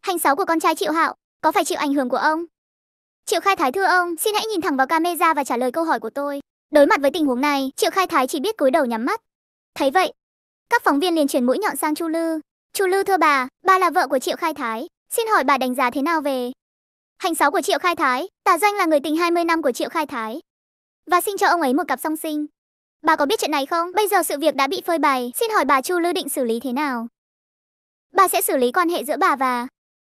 Hành sáu của con trai Triệu Hạo có phải chịu ảnh hưởng của ông? Triệu Khai Thái thưa ông, xin hãy nhìn thẳng vào camera và trả lời câu hỏi của tôi. Đối mặt với tình huống này, Triệu Khai Thái chỉ biết cúi đầu nhắm mắt. Thấy vậy, các phóng viên liền chuyển mũi nhọn sang Chu Lư. Chu Lư thưa bà, bà là vợ của Triệu Khai Thái, xin hỏi bà đánh giá thế nào về hành sáu của Triệu Khai Thái? Tả Doanh là người tình 20 năm của Triệu Khai Thái và xin cho ông ấy một cặp song sinh. Bà có biết chuyện này không? Bây giờ sự việc đã bị phơi bày, xin hỏi bà Chu Lư định xử lý thế nào? Bà sẽ xử lý quan hệ giữa bà và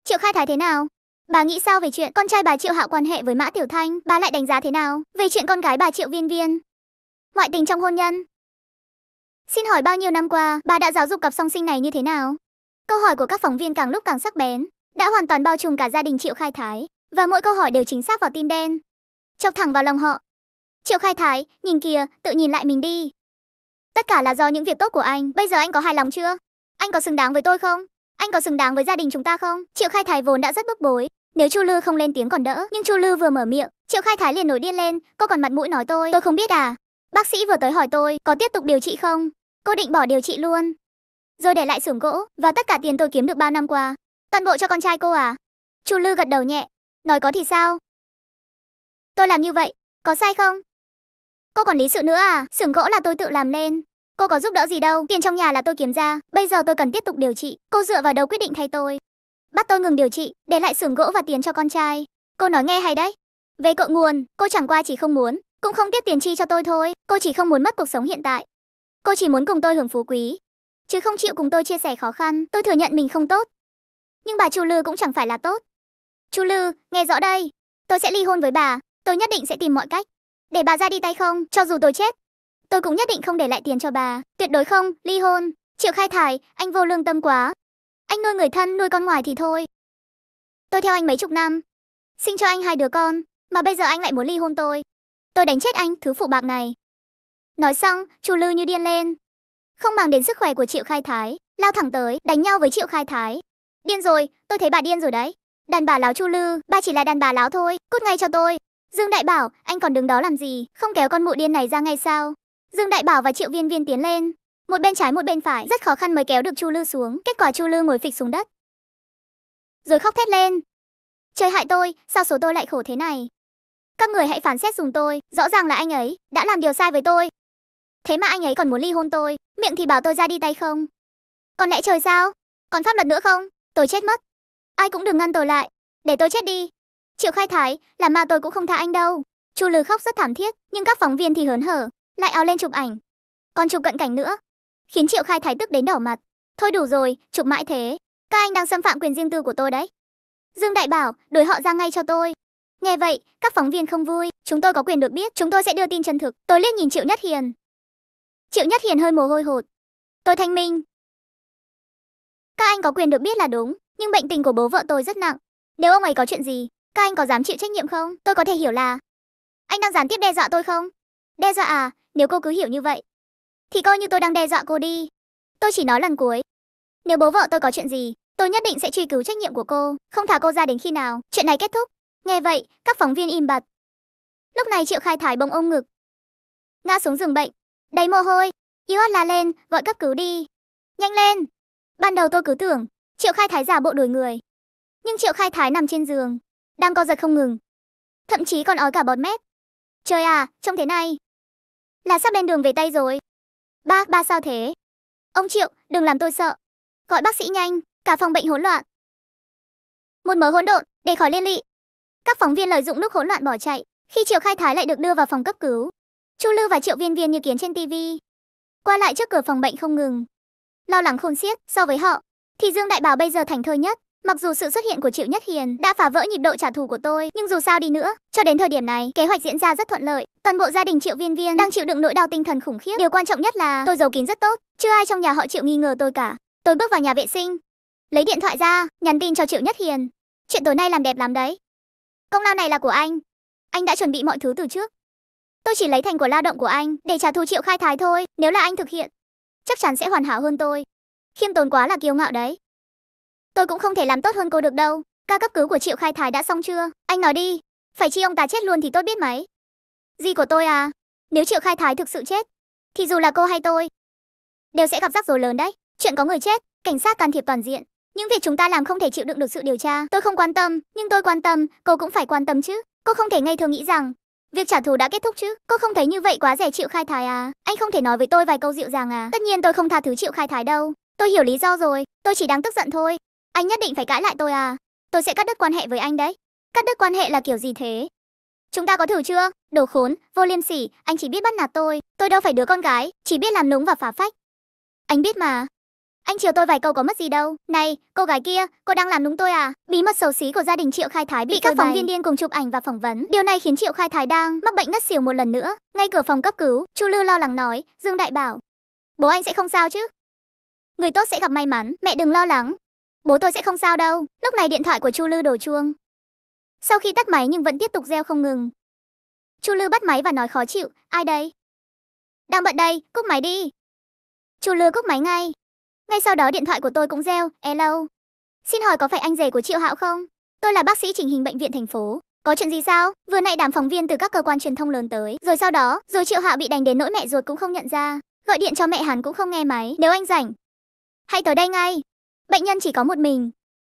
Triệu Khai Thái thế nào? Bà nghĩ sao về chuyện con trai bà Triệu Hạo quan hệ với Mã Tiểu Thanh, bà lại đánh giá thế nào về chuyện con gái bà Triệu Viên Viên? Ngoại tình trong hôn nhân. Xin hỏi bao nhiêu năm qua, bà đã giáo dục cặp song sinh này như thế nào? Câu hỏi của các phóng viên càng lúc càng sắc bén, đã hoàn toàn bao trùm cả gia đình Triệu Khai Thái, và mỗi câu hỏi đều chính xác vào tim đen, chọc thẳng vào lòng họ. Triệu Khai Thái, nhìn kìa, tự nhìn lại mình đi. Tất cả là do những việc tốt của anh, bây giờ anh có hài lòng chưa? Anh có xứng đáng với tôi không? anh có xứng đáng với gia đình chúng ta không? Triệu Khai Thái vốn đã rất bức bối, nếu Chu Lư không lên tiếng còn đỡ, nhưng Chu Lư vừa mở miệng, Triệu Khai Thái liền nổi điên lên, cô còn mặt mũi nói tôi, tôi không biết à? Bác sĩ vừa tới hỏi tôi, có tiếp tục điều trị không? Cô định bỏ điều trị luôn. Rồi để lại xưởng gỗ và tất cả tiền tôi kiếm được bao năm qua, toàn bộ cho con trai cô à? Chu Lư gật đầu nhẹ, nói có thì sao? Tôi làm như vậy, có sai không? Cô còn lý sự nữa à? Xưởng gỗ là tôi tự làm nên, cô có giúp đỡ gì đâu, tiền trong nhà là tôi kiếm ra, bây giờ tôi cần tiếp tục điều trị, cô dựa vào đâu quyết định thay tôi. Bắt tôi ngừng điều trị, để lại xưởng gỗ và tiền cho con trai. Cô nói nghe hay đấy. Về cội nguồn, cô chẳng qua chỉ không muốn, cũng không tiếp tiền chi cho tôi thôi, cô chỉ không muốn mất cuộc sống hiện tại. Cô chỉ muốn cùng tôi hưởng phú quý, chứ không chịu cùng tôi chia sẻ khó khăn, tôi thừa nhận mình không tốt. Nhưng bà Chu Lư cũng chẳng phải là tốt. Chu Lư, nghe rõ đây, tôi sẽ ly hôn với bà, tôi nhất định sẽ tìm mọi cách để bà ra đi tay không, cho dù tôi chết, Tôi cũng nhất định không để lại tiền cho bà. Tuyệt đối không, ly hôn. Triệu khai thải, anh vô lương tâm quá. Anh nuôi người thân, nuôi con ngoài thì thôi. Tôi theo anh mấy chục năm. Sinh cho anh hai đứa con, mà bây giờ anh lại muốn ly hôn tôi. Tôi đánh chết anh, thứ phụ bạc này. Nói xong, Chu Lư như điên lên. Không bằng đến sức khỏe của Triệu Khai Thái, lao thẳng tới, đánh nhau với Triệu Khai Thái. Điên rồi, tôi thấy bà điên rồi đấy. Đàn bà láo Chu Lư, bà chỉ là đàn bà láo thôi, cút ngay cho tôi. Dương Đại bảo, anh còn đứng đó làm gì, không kéo con mụ điên này ra ngay sao? Dương Đại Bảo và Triệu Viên Viên tiến lên, một bên trái một bên phải, rất khó khăn mới kéo được Chu Lư xuống, kết quả Chu Lư ngồi phịch xuống đất. Rồi khóc thét lên. Trời hại tôi, sao số tôi lại khổ thế này? Các người hãy phán xét dùng tôi, rõ ràng là anh ấy đã làm điều sai với tôi. Thế mà anh ấy còn muốn ly hôn tôi, miệng thì bảo tôi ra đi tay không. Còn lẽ trời sao? Còn pháp luật nữa không? Tôi chết mất. Ai cũng đừng ngăn tôi lại, để tôi chết đi. Triệu Khai Thái, làm mà tôi cũng không tha anh đâu. Chu Lư khóc rất thảm thiết, nhưng các phóng viên thì hớn hở, lại áo lên chụp ảnh. Còn chụp cận cảnh nữa, khiến Triệu Khai Thái tức đến đỏ mặt. Thôi đủ rồi, chụp mãi thế, các anh đang xâm phạm quyền riêng tư của tôi đấy. Dương Đại bảo, đuổi họ ra ngay cho tôi. Nghe vậy, các phóng viên không vui, chúng tôi có quyền được biết, chúng tôi sẽ đưa tin chân thực. Tôi liếc nhìn Triệu Nhất Hiền. Triệu Nhất Hiền hơi mồ hôi hột. Tôi thanh minh. Các anh có quyền được biết là đúng, nhưng bệnh tình của bố vợ tôi rất nặng. Nếu ông ấy có chuyện gì, các anh có dám chịu trách nhiệm không? Tôi có thể hiểu là anh đang gián tiếp đe dọa tôi không? Đe dọa à, nếu cô cứ hiểu như vậy, thì coi như tôi đang đe dọa cô đi. Tôi chỉ nói lần cuối. Nếu bố vợ tôi có chuyện gì, tôi nhất định sẽ truy cứu trách nhiệm của cô, không thả cô ra đến khi nào chuyện này kết thúc. Nghe vậy, các phóng viên im bặt. Lúc này Triệu Khai Thái bỗng ôm ngực, ngã xuống giường bệnh, đầy mồ hôi, yếu ớt la lên, gọi cấp cứu đi. Nhanh lên. Ban đầu tôi cứ tưởng Triệu Khai Thái giả bộ đuổi người, nhưng Triệu Khai Thái nằm trên giường, đang co giật không ngừng, thậm chí còn ói cả bọt mép. Trời à, trông thế này. Là sắp bên đường về tay rồi. Ba, ba sao thế? Ông Triệu, đừng làm tôi sợ. Gọi bác sĩ nhanh, cả phòng bệnh hỗn loạn. Một mớ hỗn độn, để khỏi liên lụy. Các phóng viên lợi dụng lúc hỗn loạn bỏ chạy, khi Triệu Khai Thái lại được đưa vào phòng cấp cứu. Chu Lư và Triệu Viên Viên như kiến trên tivi, qua lại trước cửa phòng bệnh không ngừng. Lo lắng khôn xiết so với họ, thì Dương Đại Bảo bây giờ thành thơi nhất. Mặc dù sự xuất hiện của Triệu Nhất Hiền đã phá vỡ nhịp độ trả thù của tôi, nhưng dù sao đi nữa, cho đến thời điểm này, kế hoạch diễn ra rất thuận lợi. Toàn bộ gia đình Triệu Viên Viên đang chịu đựng nỗi đau tinh thần khủng khiếp. Điều quan trọng nhất là tôi giấu kín rất tốt, chưa ai trong nhà họ Triệu nghi ngờ tôi cả. Tôi bước vào nhà vệ sinh, lấy điện thoại ra, nhắn tin cho Triệu Nhất Hiền. Chuyện tối nay làm đẹp lắm đấy. Công lao này là của anh. Anh đã chuẩn bị mọi thứ từ trước. Tôi chỉ lấy thành của lao động của anh để trả thù Triệu Khai Thái thôi, nếu là anh thực hiện, chắc chắn sẽ hoàn hảo hơn tôi. Khiêm tốn quá là kiêu ngạo đấy. Tôi cũng không thể làm tốt hơn cô được đâu. Ca cấp cứu của Triệu Khai Thái đã xong chưa? Anh nói đi. Phải chi ông ta chết luôn thì tốt biết mấy. Gì của tôi à? Nếu Triệu Khai Thái thực sự chết, thì dù là cô hay tôi, đều sẽ gặp rắc rối lớn đấy. Chuyện có người chết, cảnh sát can thiệp toàn diện. Những việc chúng ta làm không thể chịu đựng được sự điều tra. Tôi không quan tâm, nhưng tôi quan tâm, cô cũng phải quan tâm chứ. Cô không thể ngay thường nghĩ rằng Việc trả thù đã kết thúc chứ? Cô không thấy như vậy quá rẻ triệu khai thái à? Anh không thể nói với tôi vài câu dịu dàng à? Tất nhiên tôi không tha thứ triệu khai thái đâu. Tôi hiểu lý do rồi, tôi chỉ đang tức giận thôi. Anh nhất định phải cãi lại tôi à? Tôi sẽ cắt đứt quan hệ với anh đấy. Cắt đứt quan hệ là kiểu gì thế? Chúng ta có thử chưa? Đồ khốn, vô liêm sỉ, anh chỉ biết bắt nạt tôi. Tôi đâu phải đứa con gái, chỉ biết làm núng và phá phách. Anh biết mà. Anh chiều tôi vài câu có mất gì đâu. Này, cô gái kia, cô đang làm núng tôi à? Bí mật xấu xí của gia đình Triệu Khai Thái bị, bị các phóng viên điên cùng chụp ảnh và phỏng vấn. Điều này khiến Triệu Khai Thái đang mắc bệnh ngất xỉu một lần nữa. Ngay cửa phòng cấp cứu, Chu Lư lo lắng nói, Dương Đại bảo. Bố anh sẽ không sao chứ? Người tốt sẽ gặp may mắn, mẹ đừng lo lắng, Bố tôi sẽ không sao đâu. Lúc này điện thoại của Chu Lư đổ chuông. Sau khi tắt máy nhưng vẫn tiếp tục reo không ngừng. Chu Lư bắt máy và nói khó chịu, ai đây? Đang bận đây, cúp máy đi. Chu Lư cúp máy ngay. Ngay sau đó điện thoại của tôi cũng reo, hello. Xin hỏi có phải anh rể của Triệu Hạo không? Tôi là bác sĩ chỉnh hình bệnh viện thành phố. Có chuyện gì sao? Vừa nãy đám phóng viên từ các cơ quan truyền thông lớn tới, rồi sau đó, rồi Triệu Hạo bị đánh đến nỗi mẹ ruột cũng không nhận ra. Gọi điện cho mẹ hắn cũng không nghe máy, nếu anh rảnh. Hãy tới đây ngay. Bệnh nhân chỉ có một mình,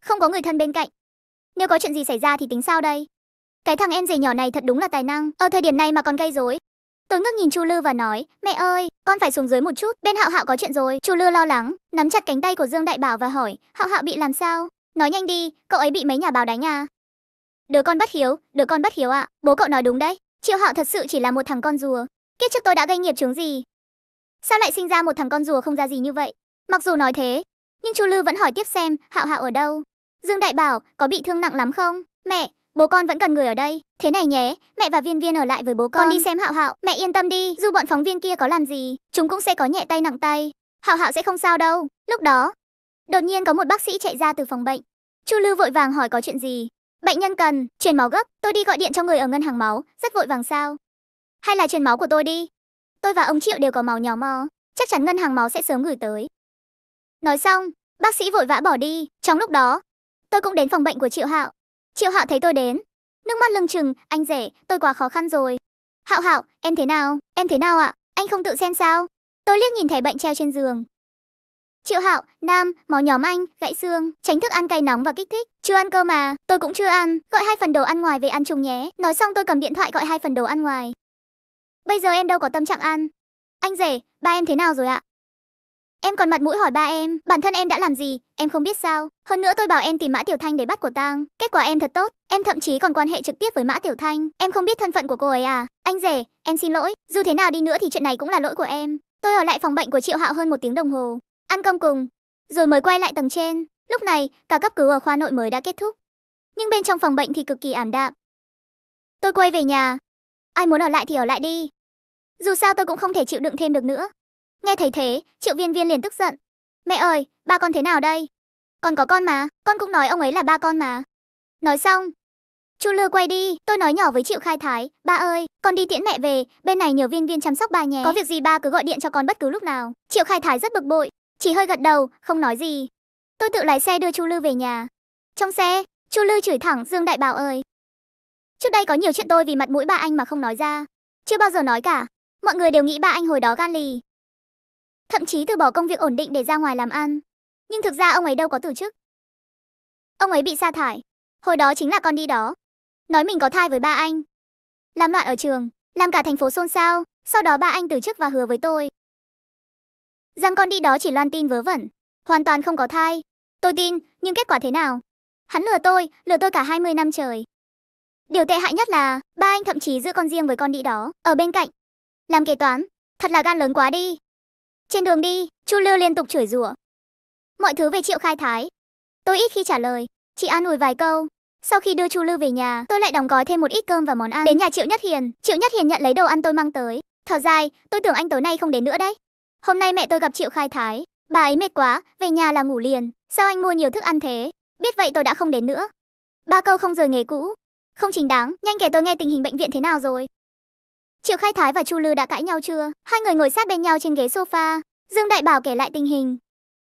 không có người thân bên cạnh. Nếu có chuyện gì xảy ra thì tính sao đây? Cái thằng em rể nhỏ này thật đúng là tài năng, ở thời điểm này mà còn gây rối. Tôi ngước nhìn Chu Lư và nói, mẹ ơi, con phải xuống dưới một chút, bên Hạo Hạo có chuyện rồi. Chu Lư lo lắng, nắm chặt cánh tay của Dương Đại Bảo và hỏi, Hạo Hạo bị làm sao? Nói nhanh đi, cậu ấy bị mấy nhà báo đánh à? Đứa con bất hiếu, đứa con bất hiếu ạ, à. bố cậu nói đúng đấy. Triệu Hạo thật sự chỉ là một thằng con rùa. Kiếp trước tôi đã gây nghiệp chướng gì? Sao lại sinh ra một thằng con rùa không ra gì như vậy? Mặc dù nói thế, nhưng chu lư vẫn hỏi tiếp xem hạo hạo ở đâu dương đại bảo có bị thương nặng lắm không mẹ bố con vẫn cần người ở đây thế này nhé mẹ và viên viên ở lại với bố con con đi xem hạo hạo mẹ yên tâm đi dù bọn phóng viên kia có làm gì chúng cũng sẽ có nhẹ tay nặng tay hạo hạo sẽ không sao đâu lúc đó đột nhiên có một bác sĩ chạy ra từ phòng bệnh chu lư vội vàng hỏi có chuyện gì bệnh nhân cần truyền máu gấp tôi đi gọi điện cho người ở ngân hàng máu rất vội vàng sao hay là truyền máu của tôi đi tôi và ông triệu đều có máu nhỏ mò chắc chắn ngân hàng máu sẽ sớm gửi tới Nói xong, bác sĩ vội vã bỏ đi. Trong lúc đó, tôi cũng đến phòng bệnh của Triệu Hạo. Triệu Hạo thấy tôi đến, nước mắt lưng chừng, anh rể, tôi quá khó khăn rồi. Hạo Hạo, em thế nào? Em thế nào ạ? Anh không tự xem sao? Tôi liếc nhìn thẻ bệnh treo trên giường. Triệu Hạo, nam, máu nhóm anh, gãy xương, tránh thức ăn cay nóng và kích thích. Chưa ăn cơ mà, tôi cũng chưa ăn, gọi hai phần đồ ăn ngoài về ăn chung nhé. Nói xong tôi cầm điện thoại gọi hai phần đồ ăn ngoài. Bây giờ em đâu có tâm trạng ăn. Anh rể, ba em thế nào rồi ạ? Em còn mặt mũi hỏi ba em, bản thân em đã làm gì, em không biết sao. Hơn nữa tôi bảo em tìm Mã Tiểu Thanh để bắt của tang, kết quả em thật tốt, em thậm chí còn quan hệ trực tiếp với Mã Tiểu Thanh, em không biết thân phận của cô ấy à. Anh rể, em xin lỗi, dù thế nào đi nữa thì chuyện này cũng là lỗi của em. Tôi ở lại phòng bệnh của Triệu Hạo hơn một tiếng đồng hồ, ăn cơm cùng, rồi mới quay lại tầng trên. Lúc này, cả cấp cứu ở khoa nội mới đã kết thúc. Nhưng bên trong phòng bệnh thì cực kỳ ảm đạm. Tôi quay về nhà. Ai muốn ở lại thì ở lại đi. Dù sao tôi cũng không thể chịu đựng thêm được nữa. Nghe thấy thế, Triệu Viên Viên liền tức giận. Mẹ ơi, ba con thế nào đây? Con có con mà, con cũng nói ông ấy là ba con mà. Nói xong, Chu Lư quay đi, tôi nói nhỏ với Triệu Khai Thái, "Ba ơi, con đi tiễn mẹ về, bên này nhờ Viên Viên chăm sóc ba nhé. Có việc gì ba cứ gọi điện cho con bất cứ lúc nào." Triệu Khai Thái rất bực bội, chỉ hơi gật đầu, không nói gì. Tôi tự lái xe đưa Chu Lư về nhà. Trong xe, Chu Lư chửi thẳng Dương Đại Bảo ơi. Trước đây có nhiều chuyện tôi vì mặt mũi ba anh mà không nói ra, chưa bao giờ nói cả. Mọi người đều nghĩ ba anh hồi đó gan lì, thậm chí từ bỏ công việc ổn định để ra ngoài làm ăn. Nhưng thực ra ông ấy đâu có từ chức. Ông ấy bị sa thải. Hồi đó chính là con đi đó. Nói mình có thai với ba anh. Làm loạn ở trường, làm cả thành phố xôn xao, sau đó ba anh từ chức và hứa với tôi. Rằng con đi đó chỉ loan tin vớ vẩn, hoàn toàn không có thai. Tôi tin, nhưng kết quả thế nào? Hắn lừa tôi, lừa tôi cả 20 năm trời. Điều tệ hại nhất là, ba anh thậm chí giữ con riêng với con đi đó, ở bên cạnh. Làm kế toán, thật là gan lớn quá đi. Trên đường đi, Chu Lưu liên tục chửi rủa. Mọi thứ về Triệu Khai Thái. Tôi ít khi trả lời, chỉ an ủi vài câu. Sau khi đưa Chu Lưu về nhà, tôi lại đóng gói thêm một ít cơm và món ăn. Đến nhà Triệu Nhất Hiền, Triệu Nhất Hiền nhận lấy đồ ăn tôi mang tới. Thở dài, tôi tưởng anh tối nay không đến nữa đấy. Hôm nay mẹ tôi gặp Triệu Khai Thái, bà ấy mệt quá, về nhà là ngủ liền. Sao anh mua nhiều thức ăn thế? Biết vậy tôi đã không đến nữa. Ba câu không rời nghề cũ. Không chính đáng, nhanh kể tôi nghe tình hình bệnh viện thế nào rồi. Triệu Khai Thái và Chu Lư đã cãi nhau chưa? Hai người ngồi sát bên nhau trên ghế sofa. Dương Đại Bảo kể lại tình hình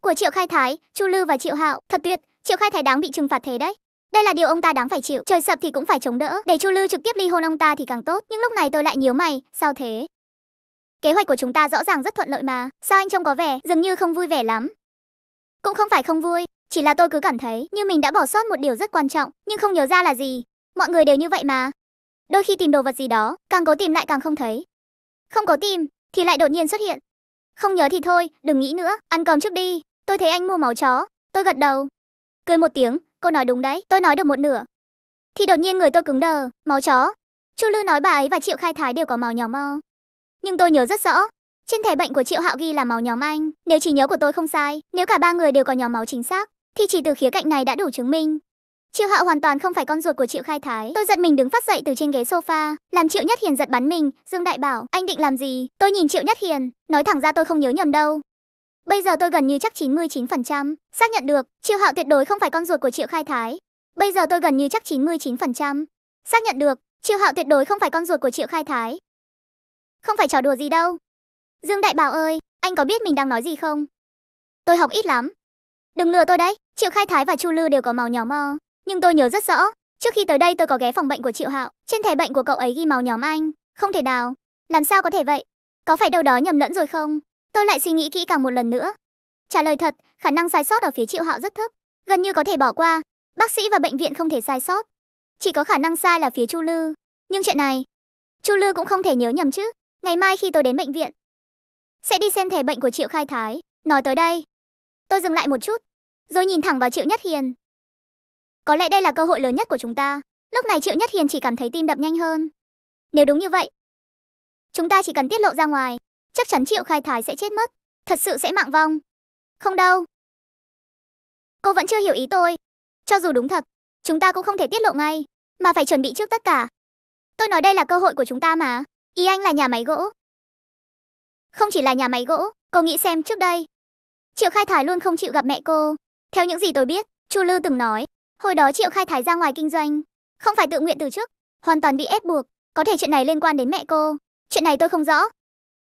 của Triệu Khai Thái, Chu Lư và Triệu Hạo. Thật tuyệt, Triệu Khai Thái đáng bị trừng phạt thế đấy. Đây là điều ông ta đáng phải chịu, trời sập thì cũng phải chống đỡ, để Chu Lư trực tiếp ly hôn ông ta thì càng tốt. Nhưng lúc này tôi lại nhíu mày, sao thế? Kế hoạch của chúng ta rõ ràng rất thuận lợi mà, sao anh trông có vẻ dường như không vui vẻ lắm? Cũng không phải không vui, chỉ là tôi cứ cảm thấy như mình đã bỏ sót một điều rất quan trọng, nhưng không nhớ ra là gì. Mọi người đều như vậy mà, Đôi khi tìm đồ vật gì đó, càng cố tìm lại càng không thấy. Không có tìm, thì lại đột nhiên xuất hiện. Không nhớ thì thôi, đừng nghĩ nữa, ăn cơm trước đi. Tôi thấy anh mua máu chó. Tôi gật đầu. Cười một tiếng, cô nói đúng đấy, tôi nói được một nửa. Thì đột nhiên người tôi cứng đờ, máu chó. Chu Lư nói bà ấy và Triệu Khai Thái đều có màu nhỏ mau. Nhưng tôi nhớ rất rõ, trên thẻ bệnh của Triệu Hạo ghi là máu nhóm Anh, nếu chỉ nhớ của tôi không sai, nếu cả ba người đều có nhóm máu chính xác, thì chỉ từ khía cạnh này đã đủ chứng minh Triệu Hạo hoàn toàn không phải con ruột của Triệu Khai Thái. Tôi giật mình đứng phát dậy từ trên ghế sofa, làm Triệu Nhất Hiền giật bắn mình, Dương Đại bảo, anh định làm gì? Tôi nhìn Triệu Nhất Hiền, nói thẳng ra tôi không nhớ nhầm đâu. Bây giờ tôi gần như chắc 99%, xác nhận được, Triệu Hạo tuyệt đối không phải con ruột của Triệu Khai Thái. Bây giờ tôi gần như chắc 99%, xác nhận được, Triệu Hạo tuyệt đối không phải con ruột của Triệu Khai Thái. Không phải trò đùa gì đâu. Dương Đại Bảo ơi, anh có biết mình đang nói gì không? Tôi học ít lắm. Đừng lừa tôi đấy, Triệu Khai Thái và Chu Lư đều có màu nhỏ mơ nhưng tôi nhớ rất rõ. Trước khi tới đây tôi có ghé phòng bệnh của Triệu Hạo, trên thẻ bệnh của cậu ấy ghi màu nhóm Anh. Không thể nào. Làm sao có thể vậy? Có phải đâu đó nhầm lẫn rồi không? Tôi lại suy nghĩ kỹ càng một lần nữa. Trả lời thật, khả năng sai sót ở phía Triệu Hạo rất thấp, gần như có thể bỏ qua. Bác sĩ và bệnh viện không thể sai sót. Chỉ có khả năng sai là phía Chu Lư. Nhưng chuyện này, Chu Lư cũng không thể nhớ nhầm chứ. Ngày mai khi tôi đến bệnh viện, sẽ đi xem thẻ bệnh của Triệu Khai Thái. Nói tới đây, tôi dừng lại một chút, rồi nhìn thẳng vào Triệu Nhất Hiền. Có lẽ đây là cơ hội lớn nhất của chúng ta. Lúc này Triệu Nhất Hiền chỉ cảm thấy tim đập nhanh hơn. Nếu đúng như vậy, chúng ta chỉ cần tiết lộ ra ngoài, chắc chắn Triệu Khai Thái sẽ chết mất, thật sự sẽ mạng vong. Không đâu. Cô vẫn chưa hiểu ý tôi. Cho dù đúng thật, chúng ta cũng không thể tiết lộ ngay, mà phải chuẩn bị trước tất cả. Tôi nói đây là cơ hội của chúng ta mà. Ý anh là nhà máy gỗ. Không chỉ là nhà máy gỗ, cô nghĩ xem trước đây. Triệu Khai Thái luôn không chịu gặp mẹ cô. Theo những gì tôi biết, Chu Lư từng nói, Hồi đó Triệu Khai Thái ra ngoài kinh doanh, không phải tự nguyện từ chức, hoàn toàn bị ép buộc, có thể chuyện này liên quan đến mẹ cô, chuyện này tôi không rõ.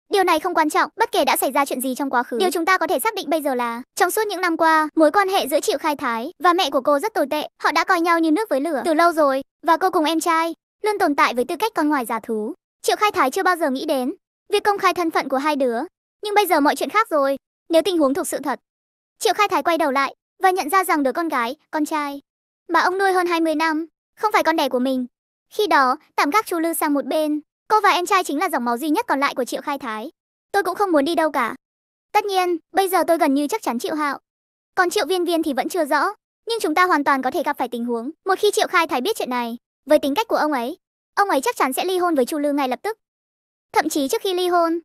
Điều này không quan trọng, bất kể đã xảy ra chuyện gì trong quá khứ, điều chúng ta có thể xác định bây giờ là, trong suốt những năm qua, mối quan hệ giữa Triệu Khai Thái và mẹ của cô rất tồi tệ, họ đã coi nhau như nước với lửa từ lâu rồi, và cô cùng em trai luôn tồn tại với tư cách con ngoài giả thú. Triệu Khai Thái chưa bao giờ nghĩ đến việc công khai thân phận của hai đứa, nhưng bây giờ mọi chuyện khác rồi, nếu tình huống thuộc sự thật. Triệu Khai Thái quay đầu lại và nhận ra rằng đứa con gái, con trai mà ông nuôi hơn 20 năm, không phải con đẻ của mình. Khi đó, tạm gác Chu Lư sang một bên, cô và em trai chính là dòng máu duy nhất còn lại của Triệu Khai Thái. Tôi cũng không muốn đi đâu cả. Tất nhiên, bây giờ tôi gần như chắc chắn Triệu Hạo. Còn Triệu Viên Viên thì vẫn chưa rõ, nhưng chúng ta hoàn toàn có thể gặp phải tình huống, một khi Triệu Khai Thái biết chuyện này, với tính cách của ông ấy, ông ấy chắc chắn sẽ ly hôn với Chu Lư ngay lập tức. Thậm chí trước khi ly hôn,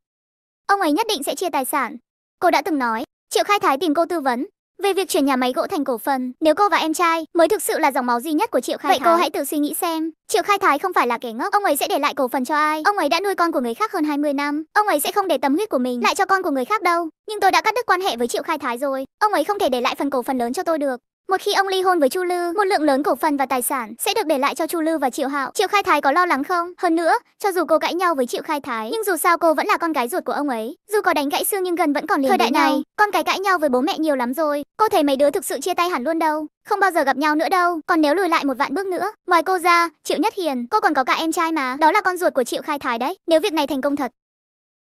ông ấy nhất định sẽ chia tài sản. Cô đã từng nói, Triệu Khai Thái tìm cô tư vấn, về việc chuyển nhà máy gỗ thành cổ phần, nếu cô và em trai mới thực sự là dòng máu duy nhất của Triệu Khai Vậy Thái. cô hãy tự suy nghĩ xem, Triệu Khai Thái không phải là kẻ ngốc, ông ấy sẽ để lại cổ phần cho ai? Ông ấy đã nuôi con của người khác hơn 20 năm, ông ấy sẽ không để tấm huyết của mình lại cho con của người khác đâu. Nhưng tôi đã cắt đứt quan hệ với Triệu Khai Thái rồi, ông ấy không thể để lại phần cổ phần lớn cho tôi được. Một khi ông ly hôn với Chu Lư, một lượng lớn cổ phần và tài sản sẽ được để lại cho Chu Lư và Triệu Hạo. Triệu Khai Thái có lo lắng không? Hơn nữa, cho dù cô cãi nhau với Triệu Khai Thái, nhưng dù sao cô vẫn là con gái ruột của ông ấy. Dù có đánh gãy xương nhưng gần vẫn còn liền. Thời đại này, nhau. con cái cãi nhau với bố mẹ nhiều lắm rồi. Cô thấy mấy đứa thực sự chia tay hẳn luôn đâu không bao giờ gặp nhau nữa đâu còn nếu lùi lại một vạn bước nữa ngoài cô ra triệu nhất hiền cô còn có cả em trai mà đó là con ruột của triệu khai thái đấy nếu việc này thành công thật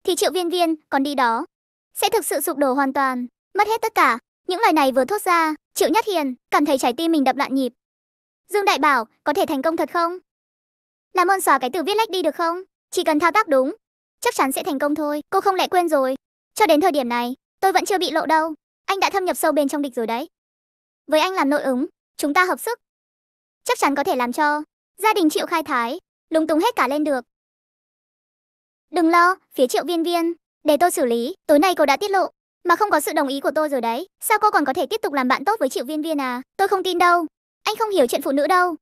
thì triệu viên viên còn đi đó sẽ thực sự sụp đổ hoàn toàn mất hết tất cả những lời này vừa thốt ra Triệu Nhất Hiền, cảm thấy trái tim mình đập loạn nhịp. Dương Đại Bảo, có thể thành công thật không? Làm ơn xóa cái từ viết lách đi được không? Chỉ cần thao tác đúng, chắc chắn sẽ thành công thôi. Cô không lẽ quên rồi. Cho đến thời điểm này, tôi vẫn chưa bị lộ đâu. Anh đã thâm nhập sâu bên trong địch rồi đấy. Với anh làm nội ứng, chúng ta hợp sức. Chắc chắn có thể làm cho gia đình Triệu Khai Thái lúng túng hết cả lên được. Đừng lo, phía Triệu Viên Viên, để tôi xử lý. Tối nay cô đã tiết lộ mà không có sự đồng ý của tôi rồi đấy. Sao cô còn có thể tiếp tục làm bạn tốt với Triệu Viên Viên à? Tôi không tin đâu. Anh không hiểu chuyện phụ nữ đâu.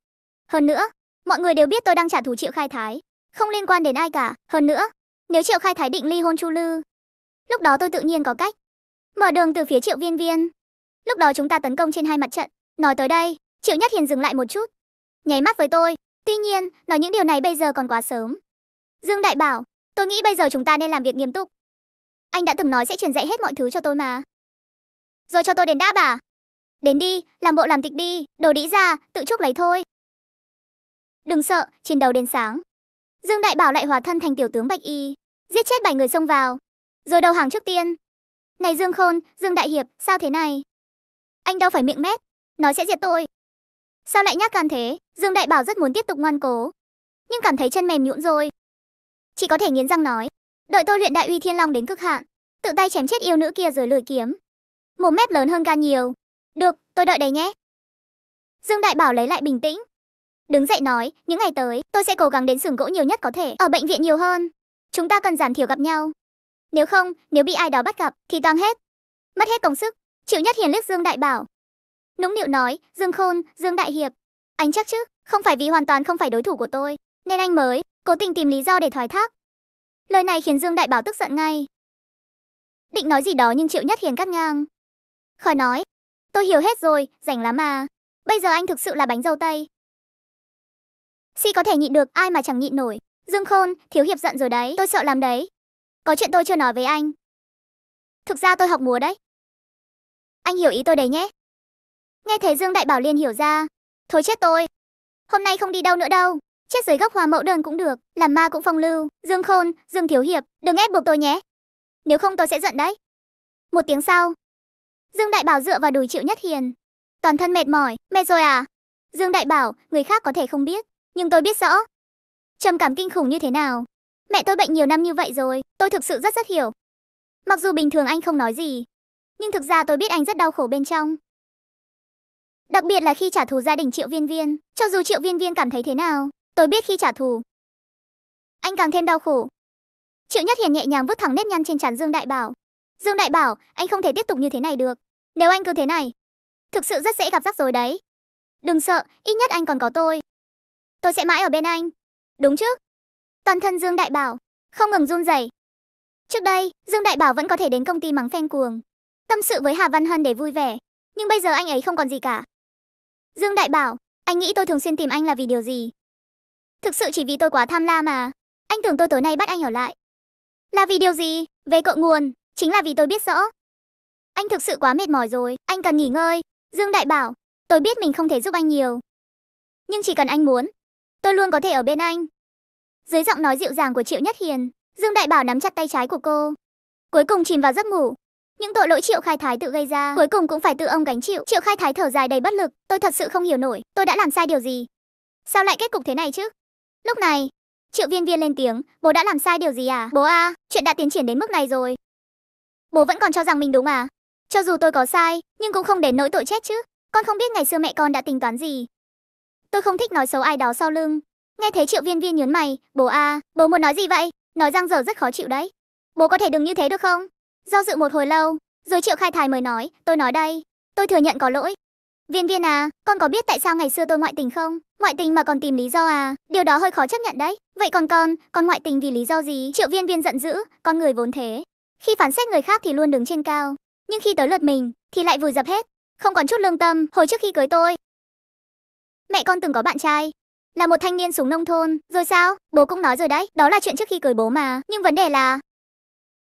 Hơn nữa, mọi người đều biết tôi đang trả thù Triệu Khai Thái, không liên quan đến ai cả. Hơn nữa, nếu Triệu Khai Thái định ly hôn Chu Lư, lúc đó tôi tự nhiên có cách mở đường từ phía Triệu Viên Viên. Lúc đó chúng ta tấn công trên hai mặt trận. Nói tới đây, Triệu Nhất Hiền dừng lại một chút, nháy mắt với tôi. Tuy nhiên, nói những điều này bây giờ còn quá sớm. Dương Đại bảo, tôi nghĩ bây giờ chúng ta nên làm việc nghiêm túc. Anh đã từng nói sẽ truyền dạy hết mọi thứ cho tôi mà. Rồi cho tôi đến đáp à? Đến đi, làm bộ làm tịch đi, đồ đĩ ra, tự chuốc lấy thôi. Đừng sợ, chiến đấu đến sáng. Dương Đại Bảo lại hòa thân thành tiểu tướng Bạch Y, giết chết bảy người xông vào, rồi đầu hàng trước tiên. Này Dương Khôn, Dương Đại Hiệp, sao thế này? Anh đâu phải miệng mép nói sẽ diệt tôi. Sao lại nhắc can thế? Dương Đại Bảo rất muốn tiếp tục ngoan cố, nhưng cảm thấy chân mềm nhũn rồi. Chỉ có thể nghiến răng nói, Đợi tôi luyện đại uy thiên long đến cực hạn, tự tay chém chết yêu nữ kia rồi lưỡi kiếm. Một mép lớn hơn ca nhiều. Được, tôi đợi đấy nhé. Dương Đại Bảo lấy lại bình tĩnh. Đứng dậy nói, những ngày tới, tôi sẽ cố gắng đến xưởng gỗ nhiều nhất có thể, ở bệnh viện nhiều hơn. Chúng ta cần giảm thiểu gặp nhau. Nếu không, nếu bị ai đó bắt gặp, thì toang hết. Mất hết công sức. chịu Nhất Hiền liếc Dương Đại Bảo. Nũng nịu nói, Dương Khôn, Dương Đại Hiệp. Anh chắc chứ, không phải vì hoàn toàn không phải đối thủ của tôi. Nên anh mới, cố tình tìm lý do để thoái thác. Lời này khiến Dương Đại Bảo tức giận ngay. Định nói gì đó nhưng Triệu Nhất Hiền cắt ngang. Khỏi nói, tôi hiểu hết rồi, rảnh lắm mà. Bây giờ anh thực sự là bánh dâu tây. Si có thể nhịn được, ai mà chẳng nhịn nổi. Dương Khôn, thiếu hiệp giận rồi đấy, tôi sợ làm đấy. Có chuyện tôi chưa nói với anh. Thực ra tôi học múa đấy. Anh hiểu ý tôi đấy nhé. Nghe thấy Dương Đại Bảo liền hiểu ra. Thôi chết tôi. Hôm nay không đi đâu nữa đâu chết dưới gốc hoa mẫu đơn cũng được làm ma cũng phong lưu dương khôn dương thiếu hiệp đừng ép buộc tôi nhé nếu không tôi sẽ giận đấy một tiếng sau dương đại bảo dựa vào đùi triệu nhất hiền toàn thân mệt mỏi mệt rồi à dương đại bảo người khác có thể không biết nhưng tôi biết rõ trầm cảm kinh khủng như thế nào mẹ tôi bệnh nhiều năm như vậy rồi tôi thực sự rất rất hiểu mặc dù bình thường anh không nói gì nhưng thực ra tôi biết anh rất đau khổ bên trong đặc biệt là khi trả thù gia đình triệu viên viên cho dù triệu viên viên cảm thấy thế nào Tôi biết khi trả thù, anh càng thêm đau khổ. Triệu Nhất Hiền nhẹ nhàng vứt thẳng nếp nhăn trên trán Dương Đại Bảo. Dương Đại Bảo, anh không thể tiếp tục như thế này được. Nếu anh cứ thế này, thực sự rất dễ gặp rắc rối đấy. Đừng sợ, ít nhất anh còn có tôi. Tôi sẽ mãi ở bên anh. Đúng chứ? Toàn thân Dương Đại Bảo không ngừng run rẩy. Trước đây, Dương Đại Bảo vẫn có thể đến công ty mắng phen cuồng, tâm sự với Hà Văn Hân để vui vẻ, nhưng bây giờ anh ấy không còn gì cả. Dương Đại Bảo, anh nghĩ tôi thường xuyên tìm anh là vì điều gì? Thực sự chỉ vì tôi quá tham lam mà. Anh tưởng tôi tối nay bắt anh ở lại. Là vì điều gì? Về cội nguồn, chính là vì tôi biết rõ. Anh thực sự quá mệt mỏi rồi, anh cần nghỉ ngơi. Dương Đại bảo, tôi biết mình không thể giúp anh nhiều. Nhưng chỉ cần anh muốn, tôi luôn có thể ở bên anh. Dưới giọng nói dịu dàng của Triệu Nhất Hiền, Dương Đại bảo nắm chặt tay trái của cô. Cuối cùng chìm vào giấc ngủ. Những tội lỗi Triệu Khai Thái tự gây ra, cuối cùng cũng phải tự ông gánh chịu. Triệu Khai Thái thở dài đầy bất lực, tôi thật sự không hiểu nổi, tôi đã làm sai điều gì? Sao lại kết cục thế này chứ? Lúc này, Triệu Viên Viên lên tiếng, bố đã làm sai điều gì à? Bố à, chuyện đã tiến triển đến mức này rồi. Bố vẫn còn cho rằng mình đúng à? Cho dù tôi có sai, nhưng cũng không đến nỗi tội chết chứ. Con không biết ngày xưa mẹ con đã tính toán gì. Tôi không thích nói xấu ai đó sau lưng. Nghe thấy Triệu Viên Viên nhớn mày, bố à, bố muốn nói gì vậy? Nói răng dở rất khó chịu đấy. Bố có thể đừng như thế được không? Do dự một hồi lâu, rồi Triệu Khai Thái mới nói, tôi nói đây, tôi thừa nhận có lỗi, Viên viên à, con có biết tại sao ngày xưa tôi ngoại tình không? Ngoại tình mà còn tìm lý do à? Điều đó hơi khó chấp nhận đấy. Vậy còn con, con ngoại tình vì lý do gì? Triệu viên viên giận dữ, con người vốn thế. Khi phán xét người khác thì luôn đứng trên cao. Nhưng khi tới lượt mình, thì lại vùi dập hết. Không còn chút lương tâm, hồi trước khi cưới tôi. Mẹ con từng có bạn trai. Là một thanh niên xuống nông thôn, rồi sao? Bố cũng nói rồi đấy, đó là chuyện trước khi cưới bố mà. Nhưng vấn đề là...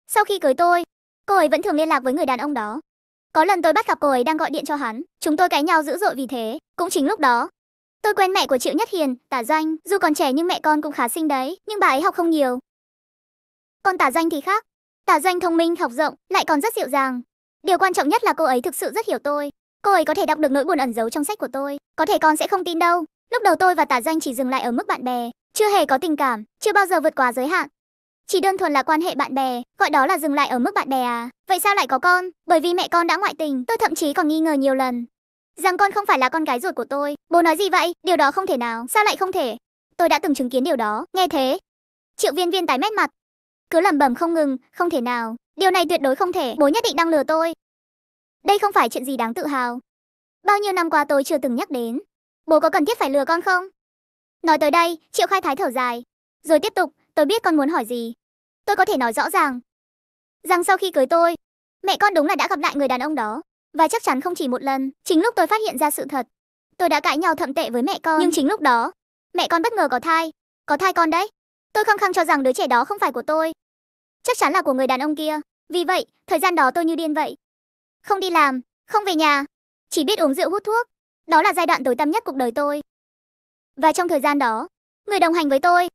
Sau khi cưới tôi, cô ấy vẫn thường liên lạc với người đàn ông đó. Có lần tôi bắt gặp cô ấy đang gọi điện cho hắn, chúng tôi cãi nhau dữ dội vì thế. Cũng chính lúc đó, tôi quen mẹ của Triệu Nhất Hiền, Tả Doanh, dù còn trẻ nhưng mẹ con cũng khá xinh đấy, nhưng bà ấy học không nhiều. Còn Tả Doanh thì khác. Tả Doanh thông minh, học rộng, lại còn rất dịu dàng. Điều quan trọng nhất là cô ấy thực sự rất hiểu tôi. Cô ấy có thể đọc được nỗi buồn ẩn giấu trong sách của tôi, có thể con sẽ không tin đâu. Lúc đầu tôi và Tả Doanh chỉ dừng lại ở mức bạn bè, chưa hề có tình cảm, chưa bao giờ vượt qua giới hạn. Chỉ đơn thuần là quan hệ bạn bè, gọi đó là dừng lại ở mức bạn bè à? Vậy sao lại có con? Bởi vì mẹ con đã ngoại tình, tôi thậm chí còn nghi ngờ nhiều lần. Rằng con không phải là con gái ruột của tôi. Bố nói gì vậy? Điều đó không thể nào. Sao lại không thể? Tôi đã từng chứng kiến điều đó. Nghe thế, Triệu Viên Viên tái mét mặt, cứ lẩm bẩm không ngừng, không thể nào, điều này tuyệt đối không thể, bố nhất định đang lừa tôi. Đây không phải chuyện gì đáng tự hào. Bao nhiêu năm qua tôi chưa từng nhắc đến. Bố có cần thiết phải lừa con không? Nói tới đây, Triệu Khai Thái thở dài, rồi tiếp tục, Tôi biết con muốn hỏi gì. Tôi có thể nói rõ ràng. Rằng sau khi cưới tôi, mẹ con đúng là đã gặp lại người đàn ông đó. Và chắc chắn không chỉ một lần, chính lúc tôi phát hiện ra sự thật. Tôi đã cãi nhau thậm tệ với mẹ con. Nhưng chính lúc đó, mẹ con bất ngờ có thai. Có thai con đấy. Tôi khăng khăng cho rằng đứa trẻ đó không phải của tôi. Chắc chắn là của người đàn ông kia. Vì vậy, thời gian đó tôi như điên vậy. Không đi làm, không về nhà, chỉ biết uống rượu hút thuốc. Đó là giai đoạn tối tăm nhất cuộc đời tôi. Và trong thời gian đó, người đồng hành với tôi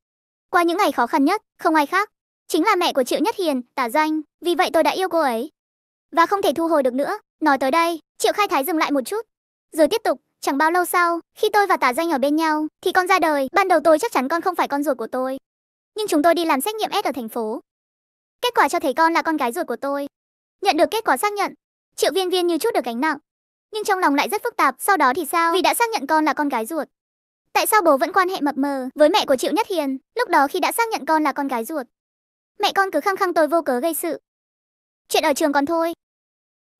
qua những ngày khó khăn nhất, không ai khác, chính là mẹ của Triệu Nhất Hiền, tả danh, vì vậy tôi đã yêu cô ấy. Và không thể thu hồi được nữa, nói tới đây, Triệu Khai Thái dừng lại một chút, rồi tiếp tục, chẳng bao lâu sau, khi tôi và tả danh ở bên nhau, thì con ra đời, ban đầu tôi chắc chắn con không phải con ruột của tôi. Nhưng chúng tôi đi làm xét nghiệm S ở thành phố. Kết quả cho thấy con là con gái ruột của tôi. Nhận được kết quả xác nhận, Triệu Viên Viên như chút được gánh nặng, nhưng trong lòng lại rất phức tạp, sau đó thì sao? Vì đã xác nhận con là con gái ruột, Tại sao bố vẫn quan hệ mập mờ với mẹ của Triệu Nhất Hiền, lúc đó khi đã xác nhận con là con gái ruột? Mẹ con cứ khăng khăng tôi vô cớ gây sự. Chuyện ở trường còn thôi.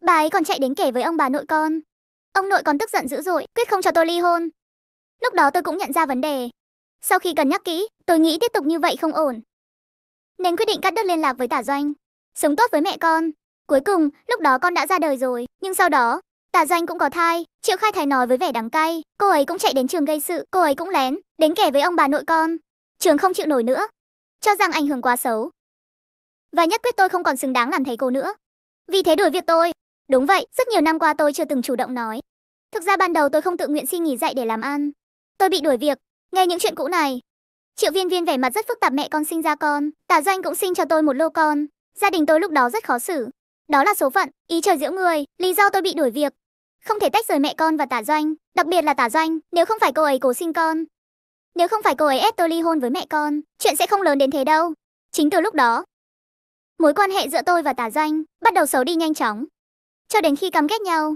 Bà ấy còn chạy đến kể với ông bà nội con. Ông nội còn tức giận dữ dội, quyết không cho tôi ly hôn. Lúc đó tôi cũng nhận ra vấn đề. Sau khi cân nhắc kỹ, tôi nghĩ tiếp tục như vậy không ổn. Nên quyết định cắt đứt liên lạc với tả doanh. Sống tốt với mẹ con. Cuối cùng, lúc đó con đã ra đời rồi, nhưng sau đó, Tả Doanh cũng có thai, Triệu Khai Thái nói với vẻ đắng cay, cô ấy cũng chạy đến trường gây sự, cô ấy cũng lén, đến kể với ông bà nội con. Trường không chịu nổi nữa, cho rằng ảnh hưởng quá xấu. Và nhất quyết tôi không còn xứng đáng làm thầy cô nữa. Vì thế đuổi việc tôi. Đúng vậy, rất nhiều năm qua tôi chưa từng chủ động nói. Thực ra ban đầu tôi không tự nguyện xin nghỉ dạy để làm ăn. Tôi bị đuổi việc, nghe những chuyện cũ này. Triệu Viên Viên vẻ mặt rất phức tạp mẹ con sinh ra con, Tả Doanh cũng sinh cho tôi một lô con. Gia đình tôi lúc đó rất khó xử, đó là số phận, ý trời giễu người, lý do tôi bị đuổi việc. Không thể tách rời mẹ con và tả doanh, đặc biệt là tả doanh, nếu không phải cô ấy cố sinh con. Nếu không phải cô ấy ép tôi ly hôn với mẹ con, chuyện sẽ không lớn đến thế đâu. Chính từ lúc đó, mối quan hệ giữa tôi và tả doanh bắt đầu xấu đi nhanh chóng. Cho đến khi căm ghét nhau,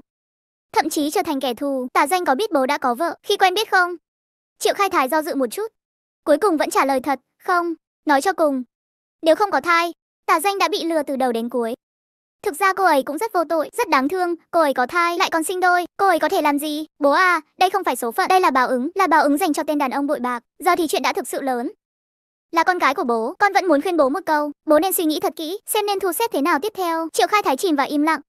thậm chí trở thành kẻ thù, tả Doanh có biết bố đã có vợ khi quen biết không? Triệu khai thái do dự một chút, cuối cùng vẫn trả lời thật, không, nói cho cùng. Nếu không có thai, tả danh đã bị lừa từ đầu đến cuối. Thực ra cô ấy cũng rất vô tội, rất đáng thương, cô ấy có thai lại còn sinh đôi, cô ấy có thể làm gì? Bố à, đây không phải số phận, đây là báo ứng, là báo ứng dành cho tên đàn ông bội bạc. Giờ thì chuyện đã thực sự lớn. Là con gái của bố, con vẫn muốn khuyên bố một câu, bố nên suy nghĩ thật kỹ, xem nên thu xếp thế nào tiếp theo. Triệu Khai Thái chìm và im lặng.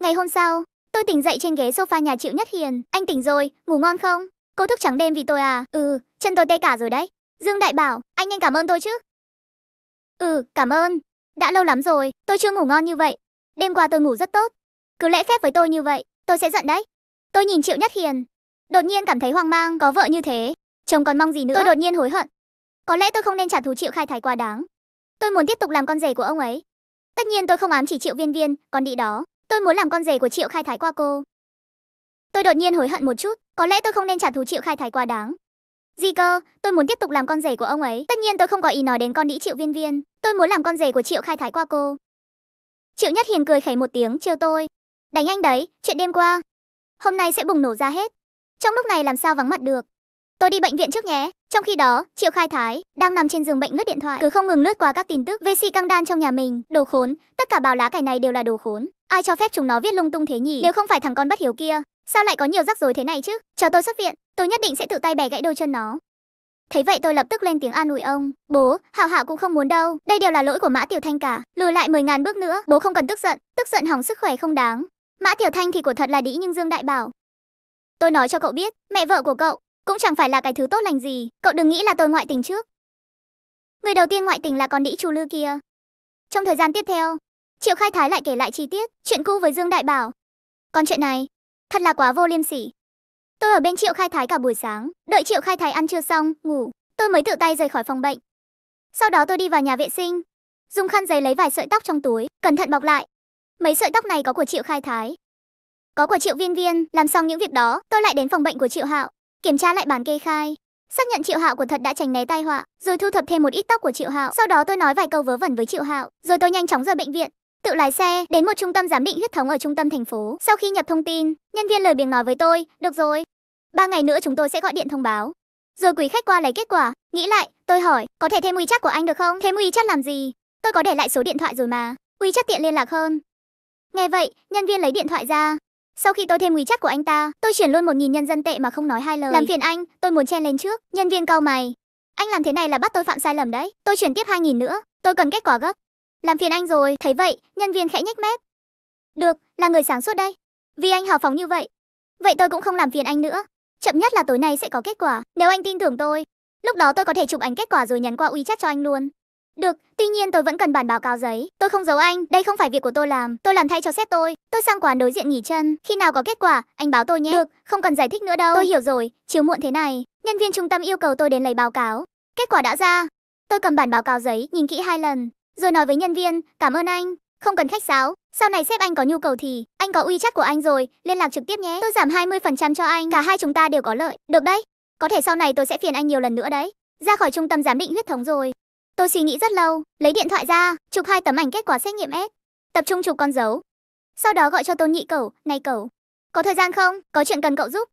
Ngày hôm sau, tôi tỉnh dậy trên ghế sofa nhà Triệu Nhất Hiền, anh tỉnh rồi, ngủ ngon không? Cô thức trắng đêm vì tôi à? Ừ, chân tôi tê cả rồi đấy. Dương Đại bảo, anh nên cảm ơn tôi chứ. Ừ, cảm ơn, đã lâu lắm rồi, tôi chưa ngủ ngon như vậy. Đêm qua tôi ngủ rất tốt. Cứ lễ phép với tôi như vậy, tôi sẽ giận đấy. Tôi nhìn Triệu Nhất Hiền, đột nhiên cảm thấy hoang mang có vợ như thế, chồng còn mong gì nữa. Tôi đột nhiên hối hận. Có lẽ tôi không nên trả thù Triệu Khai Thái quá đáng. Tôi muốn tiếp tục làm con rể của ông ấy. Tất nhiên tôi không ám chỉ Triệu Viên Viên, còn đi đó, tôi muốn làm con rể của Triệu Khai Thái qua cô. Tôi đột nhiên hối hận một chút, có lẽ tôi không nên trả thù Triệu Khai Thái quá đáng. Gì cơ? Tôi muốn tiếp tục làm con rể của ông ấy. Tất nhiên tôi không có ý nói đến con đĩ Triệu Viên Viên. Tôi muốn làm con rể của Triệu Khai Thái qua cô. Triệu Nhất Hiền cười khẩy một tiếng trêu tôi. Đánh anh đấy, chuyện đêm qua. Hôm nay sẽ bùng nổ ra hết. Trong lúc này làm sao vắng mặt được. Tôi đi bệnh viện trước nhé. Trong khi đó, Triệu Khai Thái đang nằm trên giường bệnh lướt điện thoại, cứ không ngừng lướt qua các tin tức về si căng đan trong nhà mình, đồ khốn, tất cả bào lá cải này đều là đồ khốn. Ai cho phép chúng nó viết lung tung thế nhỉ? Nếu không phải thằng con bất hiếu kia, sao lại có nhiều rắc rối thế này chứ? Chờ tôi xuất viện tôi nhất định sẽ tự tay bẻ gãy đôi chân nó. Thấy vậy tôi lập tức lên tiếng an ủi ông, "Bố, Hạo Hạo cũng không muốn đâu, đây đều là lỗi của Mã Tiểu Thanh cả, lùi lại 10 ngàn bước nữa, bố không cần tức giận, tức giận hỏng sức khỏe không đáng." Mã Tiểu Thanh thì của thật là đĩ nhưng Dương Đại Bảo. "Tôi nói cho cậu biết, mẹ vợ của cậu cũng chẳng phải là cái thứ tốt lành gì, cậu đừng nghĩ là tôi ngoại tình trước." Người đầu tiên ngoại tình là con đĩ Chu Lư kia. Trong thời gian tiếp theo, Triệu Khai Thái lại kể lại chi tiết chuyện cũ với Dương Đại Bảo. Còn chuyện này, thật là quá vô liêm sỉ, Tôi ở bên Triệu Khai Thái cả buổi sáng, đợi Triệu Khai Thái ăn trưa xong, ngủ, tôi mới tự tay rời khỏi phòng bệnh. Sau đó tôi đi vào nhà vệ sinh, dùng khăn giấy lấy vài sợi tóc trong túi, cẩn thận bọc lại. Mấy sợi tóc này có của Triệu Khai Thái, có của Triệu Viên Viên, làm xong những việc đó, tôi lại đến phòng bệnh của Triệu Hạo, kiểm tra lại bản kê khai, xác nhận Triệu Hạo của thật đã tránh né tai họa, rồi thu thập thêm một ít tóc của Triệu Hạo. Sau đó tôi nói vài câu vớ vẩn với Triệu Hạo, rồi tôi nhanh chóng rời bệnh viện, tự lái xe đến một trung tâm giám định huyết thống ở trung tâm thành phố. Sau khi nhập thông tin, nhân viên lời biếng nói với tôi, "Được rồi, ba ngày nữa chúng tôi sẽ gọi điện thông báo. Rồi quý khách qua lấy kết quả, nghĩ lại, tôi hỏi, có thể thêm WeChat của anh được không? Thêm WeChat làm gì? Tôi có để lại số điện thoại rồi mà, WeChat tiện liên lạc hơn. Nghe vậy, nhân viên lấy điện thoại ra. Sau khi tôi thêm WeChat của anh ta, tôi chuyển luôn một nghìn nhân dân tệ mà không nói hai lời. Làm phiền anh, tôi muốn chen lên trước. Nhân viên cau mày. Anh làm thế này là bắt tôi phạm sai lầm đấy. Tôi chuyển tiếp hai nghìn nữa, tôi cần kết quả gấp. Làm phiền anh rồi, thấy vậy, nhân viên khẽ nhếch mép. Được, là người sáng suốt đây. Vì anh hào phóng như vậy, vậy tôi cũng không làm phiền anh nữa. Chậm nhất là tối nay sẽ có kết quả, nếu anh tin tưởng tôi. Lúc đó tôi có thể chụp ảnh kết quả rồi nhắn qua WeChat cho anh luôn. Được, tuy nhiên tôi vẫn cần bản báo cáo giấy. Tôi không giấu anh, đây không phải việc của tôi làm. Tôi làm thay cho sếp tôi. Tôi sang quán đối diện nghỉ chân. Khi nào có kết quả, anh báo tôi nhé. Được, không cần giải thích nữa đâu. Tôi hiểu rồi, chiều muộn thế này. Nhân viên trung tâm yêu cầu tôi đến lấy báo cáo. Kết quả đã ra. Tôi cầm bản báo cáo giấy, nhìn kỹ hai lần. Rồi nói với nhân viên, cảm ơn anh. Không cần khách sáo, sau này sếp anh có nhu cầu thì, anh có uy chắc của anh rồi, liên lạc trực tiếp nhé. Tôi giảm 20% cho anh, cả hai chúng ta đều có lợi. Được đấy, có thể sau này tôi sẽ phiền anh nhiều lần nữa đấy. Ra khỏi trung tâm giám định huyết thống rồi. Tôi suy nghĩ rất lâu, lấy điện thoại ra, chụp hai tấm ảnh kết quả xét nghiệm S, tập trung chụp con dấu. Sau đó gọi cho Tôn Nhị Cẩu, "Này Cẩu, có thời gian không? Có chuyện cần cậu giúp."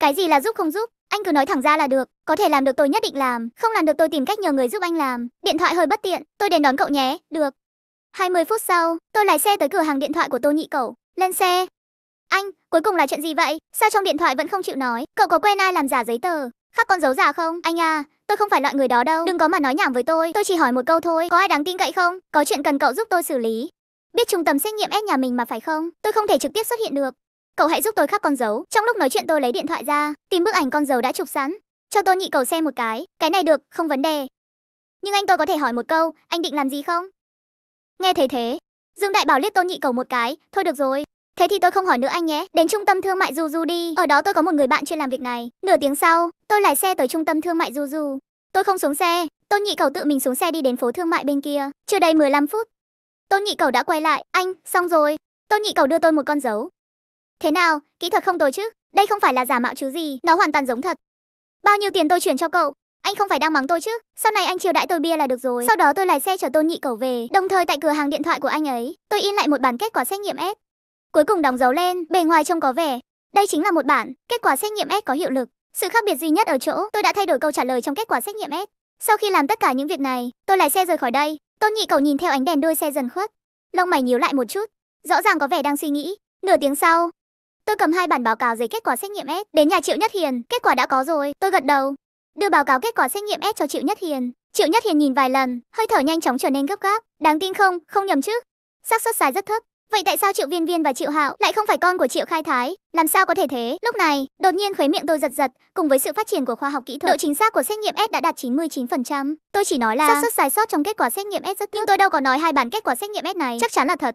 Cái gì là giúp không giúp, anh cứ nói thẳng ra là được, có thể làm được tôi nhất định làm, không làm được tôi tìm cách nhờ người giúp anh làm. Điện thoại hơi bất tiện, tôi đến đón cậu nhé, được. 20 phút sau, tôi lái xe tới cửa hàng điện thoại của Tô Nhị Cẩu, lên xe. Anh, cuối cùng là chuyện gì vậy? Sao trong điện thoại vẫn không chịu nói? Cậu có quen ai làm giả giấy tờ? khắc con dấu giả không? Anh à, tôi không phải loại người đó đâu. Đừng có mà nói nhảm với tôi, tôi chỉ hỏi một câu thôi. Có ai đáng tin cậy không? Có chuyện cần cậu giúp tôi xử lý. Biết trung tâm xét nghiệm S nhà mình mà phải không? Tôi không thể trực tiếp xuất hiện được. Cậu hãy giúp tôi khắc con dấu. Trong lúc nói chuyện tôi lấy điện thoại ra, tìm bức ảnh con dấu đã chụp sẵn. Cho tôi nhị cầu xem một cái. Cái này được, không vấn đề. Nhưng anh tôi có thể hỏi một câu, anh định làm gì không? Nghe thế thế, Dương Đại Bảo liếc Tôn Nhị Cầu một cái, thôi được rồi, thế thì tôi không hỏi nữa anh nhé, đến trung tâm thương mại Juju đi, ở đó tôi có một người bạn chuyên làm việc này. Nửa tiếng sau, tôi lái xe tới trung tâm thương mại Juju. Tôi không xuống xe, Tôn Nhị Cầu tự mình xuống xe đi đến phố thương mại bên kia, chưa đầy 15 phút. Tôn Nhị Cầu đã quay lại, anh, xong rồi. Tôn Nhị Cầu đưa tôi một con dấu. Thế nào, kỹ thuật không tồi chứ? Đây không phải là giả mạo chứ gì, nó hoàn toàn giống thật. Bao nhiêu tiền tôi chuyển cho cậu? Anh không phải đang mắng tôi chứ? Sau này anh chiều đãi tôi bia là được rồi. Sau đó tôi lái xe chở Tôn Nhị cầu về, đồng thời tại cửa hàng điện thoại của anh ấy, tôi in lại một bản kết quả xét nghiệm S. Cuối cùng đóng dấu lên, bề ngoài trông có vẻ, đây chính là một bản kết quả xét nghiệm S có hiệu lực. Sự khác biệt duy nhất ở chỗ, tôi đã thay đổi câu trả lời trong kết quả xét nghiệm S. Sau khi làm tất cả những việc này, tôi lái xe rời khỏi đây. Tôn Nhị cầu nhìn theo ánh đèn đuôi xe dần khuất, lông mày nhíu lại một chút, rõ ràng có vẻ đang suy nghĩ. Nửa tiếng sau, tôi cầm hai bản báo cáo giấy kết quả xét nghiệm S đến nhà Triệu Nhất Hiền, kết quả đã có rồi, tôi gật đầu, đưa báo cáo kết quả xét nghiệm S cho Triệu Nhất Hiền. Triệu Nhất Hiền nhìn vài lần, hơi thở nhanh chóng trở nên gấp gáp. Đáng tin không, không nhầm chứ? xác suất sai rất thấp. Vậy tại sao Triệu Viên Viên và Triệu Hạo lại không phải con của Triệu Khai Thái? Làm sao có thể thế? Lúc này, đột nhiên khóe miệng tôi giật giật, cùng với sự phát triển của khoa học kỹ thuật, độ chính xác của xét nghiệm S đã đạt 99%. Tôi chỉ nói là xác suất sai sót trong kết quả xét nghiệm S rất thấp, nhưng tôi đâu có nói hai bản kết quả xét nghiệm S này chắc chắn là thật.